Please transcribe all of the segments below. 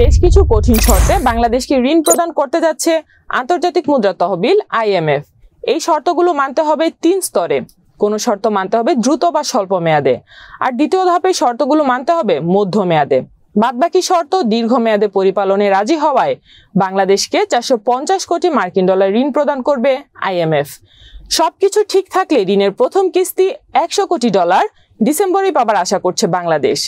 বেশ কিছু কঠিন শর্তে বাংলাদেশকে ঋণ প্রদান করতে যাচ্ছে আন্তর্জাতিক মুদ্রা তহবিল আইএমএফ এই শর্তগুলো মানতে হবে তিন স্তরে কোনো শর্ত মানতে হবে দ্রুত বা স্বল্প মেয়াদে আর দ্বিতীয় ধাপে শর্তগুলো মানতে হবে মধ্য মেয়াদে বাদবাকি শর্ত দীর্ঘমেয়াদে পরিপালনে রাজি হওয়ায় বাংলাদেশকে চারশো কোটি মার্কিন ডলার ঋণ প্রদান করবে আইএমএফ সবকিছু ঠিক থাকলে ঋণের প্রথম কিস্তি একশো কোটি ডলার ডিসেম্বরেই পাবার আশা করছে বাংলাদেশ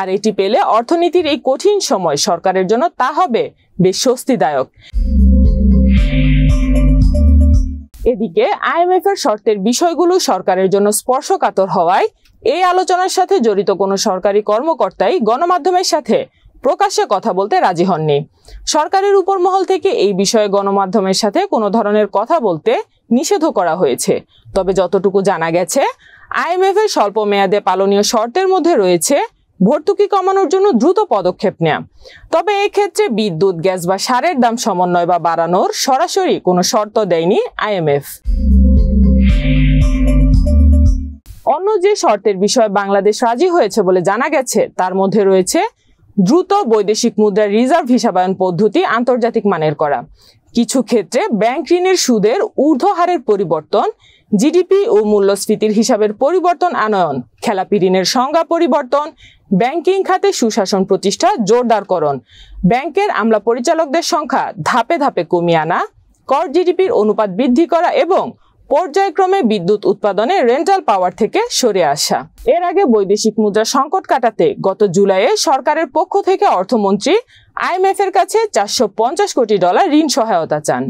আর এটি পেলে অর্থনীতির এই কঠিন সময় সরকারের জন্য তা হবে বেশ স্বস্তিদায়ক এদিকে আইএমএফ এর শর্তের বিষয়গুলো সরকারের জন্য স্পর্শকাতর হওয়ায় এই আলোচনার সাথে জড়িত কোনো সরকারি কর্মকর্তাই গণমাধ্যমের সাথে প্রকাশ্যে কথা বলতে রাজি হননি সরকারের উপর মহল থেকে এই বিষয়ে গণমাধ্যমের সাথে কোনো ধরনের কথা বলতে নিষেধ করা হয়েছে তবে যতটুকু জানা গেছে আইএমএফ এর স্বল্প মেয়াদে পালনীয় শর্তের মধ্যে রয়েছে ভর্তুকি কমানোর জন্য দ্রুত পদক্ষেপ নেওয়া তবে এই ক্ষেত্রে বিদ্যুৎ গ্যাস বা সারের দাম সমন্বয় বা বাড়ানোর সরাসরি কোনো শর্ত দেয়নি আইএমএফ অন্য যে শর্তের বিষয়ে বাংলাদেশ রাজি হয়েছে বলে জানা গেছে তার মধ্যে রয়েছে দ্রুত বৈদেশিক মুদ্রার রিজার্ভ হিসাবায়ন পদ্ধতি আন্তর্জাতিক মানের করা কিছু ক্ষেত্রে ব্যাংক ঋণের সুদের ঊর্ধ্ব হারের পরিবর্তন জিডিপি ও মূল্যস্ফীতির হিসাবের পরিবর্তন আনয়ন খেলাপি ঋণের সংজ্ঞা পরিবর্তন ব্যাংকিং খাতে সুশাসন প্রতিষ্ঠা জোরদারকরণ ব্যাংকের আমলা পরিচালকদের সংখ্যা ধাপে ধাপে কমিয়ে আনা কর জিডিপির অনুপাত বৃদ্ধি করা এবং পর্যায়ক্রমে বিদ্যুৎ উৎপাদনে রেন্টাল পাওয়ার থেকে সরে আসা এর আগে বৈদেশিক মুদ্রা সংকট কাটাতে গত জুলাইয়ে সরকারের পক্ষ থেকে অর্থমন্ত্রী আইএমএফ এর কাছে চারশো কোটি ডলার ঋণ সহায়তা চান